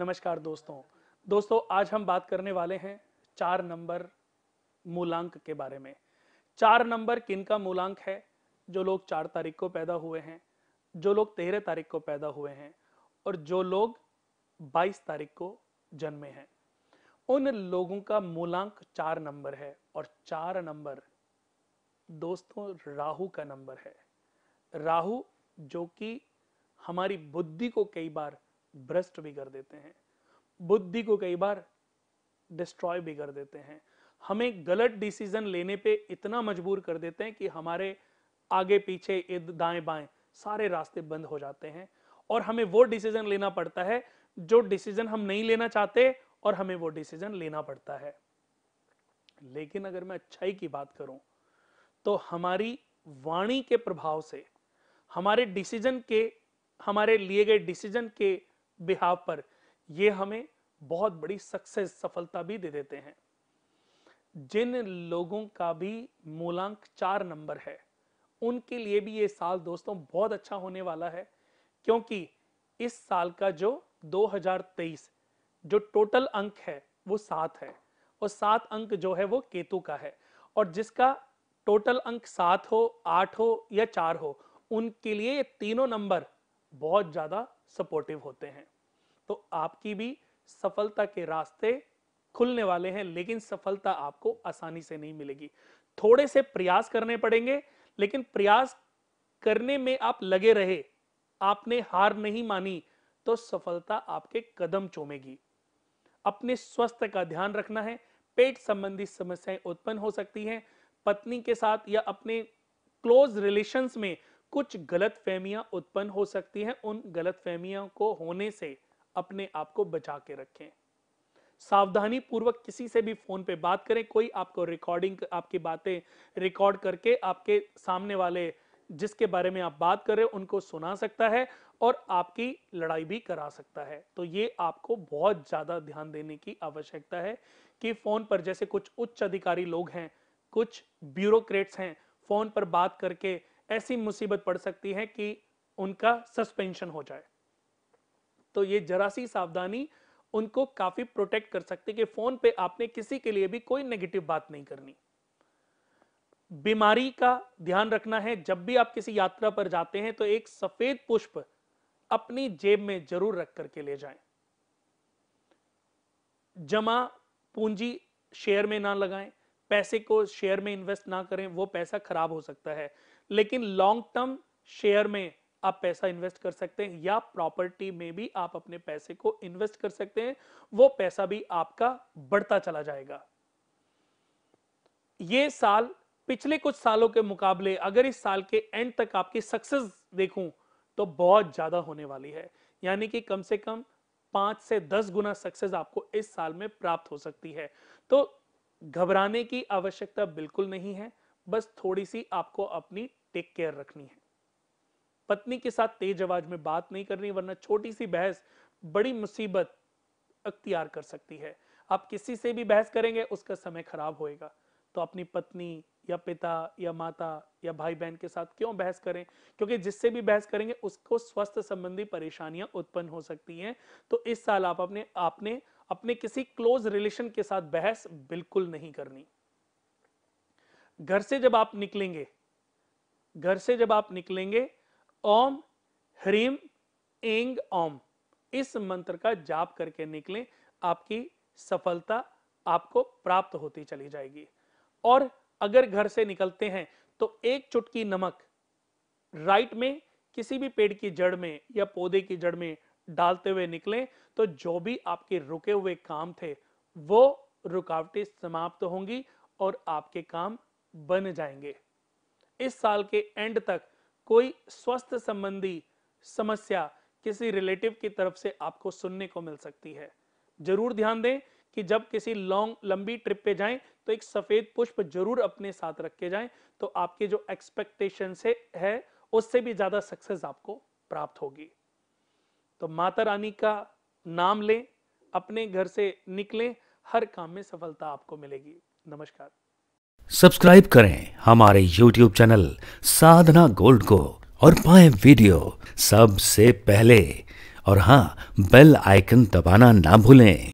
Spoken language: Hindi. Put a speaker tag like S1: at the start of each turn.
S1: नमस्कार दोस्तों दोस्तों आज हम बात करने वाले हैं चार नंबर मूलांक के बारे में चार नंबर किन का मूलांक है जो लोग चार तारीख को पैदा हुए हैं जो लोग तेरह तारीख को पैदा हुए हैं और जो लोग बाईस तारीख को जन्मे हैं उन लोगों का मूलांक चार नंबर है और चार नंबर दोस्तों राहु का नंबर है राहु जो कि हमारी बुद्धि को कई बार भ्रष्ट भी कर देते हैं बुद्धि को कई बार डिस्ट्रॉय भी कर देते हैं हमें गलत डिसीजन लेने पे इतना मजबूर कर देते हैं कि हमारे आगे पीछे दाएं बाएं सारे रास्ते बंद हो जाते हैं और हमें वो डिसीजन लेना पड़ता है जो डिसीजन हम नहीं लेना चाहते और हमें वो डिसीजन लेना पड़ता है लेकिन अगर मैं अच्छाई की बात करूं तो हमारी वाणी के प्रभाव से हमारे डिसीजन के हमारे लिए गए डिसीजन के बिहाव पर ये हमें बहुत बड़ी सक्सेस सफलता भी दे देते हैं जिन लोगों का भी मूलांक चार नंबर है उनके लिए भी ये साल दोस्तों बहुत अच्छा होने वाला है क्योंकि इस साल का जो 2023 जो टोटल अंक है वो सात है और सात अंक जो है वो केतु का है और जिसका टोटल अंक सात हो आठ हो या चार हो उनके लिए ये तीनों नंबर बहुत ज़्यादा सपोर्टिव होते हैं तो आपकी भी सफलता के रास्ते खुलने वाले हैं लेकिन सफलता आपको आसानी से नहीं मिलेगी थोड़े से प्रयास करने पड़ेंगे लेकिन प्रयास करने में आप लगे रहे आपने हार नहीं मानी तो सफलता आपके कदम चूमेगी अपने स्वास्थ्य का ध्यान रखना है पेट संबंधी समस्याएं उत्पन्न हो सकती हैं पत्नी के साथ या अपने क्लोज रिलेशंस में कुछ गलत फहमियां उत्पन्न हो सकती हैं उन गलत फहमियों को होने से अपने आप को बचा के रखें सावधानी पूर्वक किसी से भी फोन पे बात करें कोई आपको रिकॉर्डिंग आपकी बातें रिकॉर्ड करके आपके सामने वाले जिसके बारे में आप बात कर रहे हो उनको सुना सकता है और आपकी लड़ाई भी करा सकता है तो ये आपको बहुत ज्यादा ध्यान देने की आवश्यकता है कि फोन पर जैसे कुछ उच्च अधिकारी लोग हैं कुछ ब्यूरोक्रेट्स हैं फोन पर बात करके ऐसी मुसीबत पड़ सकती है कि उनका सस्पेंशन हो जाए तो ये जरा सी सावधानी उनको काफी प्रोटेक्ट कर सकते कि फोन पे आपने किसी के लिए भी कोई नेगेटिव बात नहीं करनी बीमारी का ध्यान रखना है जब भी आप किसी यात्रा पर जाते हैं तो एक सफेद पुष्प अपनी जेब में जरूर रख करके ले जाएं जमा पूंजी शेयर में ना लगाएं पैसे को शेयर में इन्वेस्ट ना करें वो पैसा खराब हो सकता है लेकिन लॉन्ग टर्म शेयर में आप पैसा इन्वेस्ट कर सकते हैं या प्रॉपर्टी में भी आप अपने पैसे को इन्वेस्ट कर सकते हैं वो पैसा भी आपका बढ़ता चला जाएगा ये साल पिछले कुछ सालों के मुकाबले अगर इस साल के एंड तक आपकी सक्सेस देखूं तो बहुत ज्यादा होने वाली है यानी कि कम से कम पांच से दस गुना सक्सेस आपको इस साल में प्राप्त हो सकती है तो घबराने की आवश्यकता बिल्कुल नहीं है बस थोड़ी सी आपको अपनी टेक केयर रखनी है पत्नी के साथ तेज आवाज में बात नहीं करनी वरना छोटी सी बहस बड़ी मुसीबत अख्तियार कर सकती है आप किसी से भी बहस करेंगे उसका समय खराब होएगा तो अपनी पत्नी या पिता या माता या भाई बहन के साथ क्यों बहस करें क्योंकि जिससे भी बहस करेंगे उसको स्वास्थ्य संबंधी परेशानियां उत्पन्न हो सकती हैं तो इस साल आप अपने आपने अपने किसी क्लोज रिलेशन के साथ बहस बिल्कुल नहीं करनी घर से जब आप निकलेंगे घर से जब आप निकलेंगे ओम ह्रीम एंग ओम इस मंत्र का जाप करके निकलें आपकी सफलता आपको प्राप्त होती चली जाएगी और अगर घर से निकलते हैं तो एक चुटकी नमक राइट में किसी भी पेड़ की जड़ में या पौधे की जड़ में डालते हुए निकलें तो जो भी आपके रुके हुए काम थे वो रुकावटें समाप्त होंगी और आपके काम बन जाएंगे इस साल के एंड तक कोई स्वास्थ्य संबंधी समस्या किसी रिलेटिव की तरफ से आपको सुनने को मिल सकती है जरूर ध्यान दें कि जब किसी लॉन्ग लंबी ट्रिप पे जाएं तो एक सफेद पुष्प जरूर अपने साथ रख के जाए तो आपके जो एक्सपेक्टेशन से है उससे भी ज्यादा सक्सेस आपको प्राप्त होगी तो माता रानी का नाम लें अपने घर से निकलें हर काम में सफलता आपको मिलेगी नमस्कार सब्सक्राइब करें हमारे यूट्यूब चैनल साधना गोल्ड को और पाए वीडियो सबसे पहले और हाँ बेल आइकन दबाना ना भूलें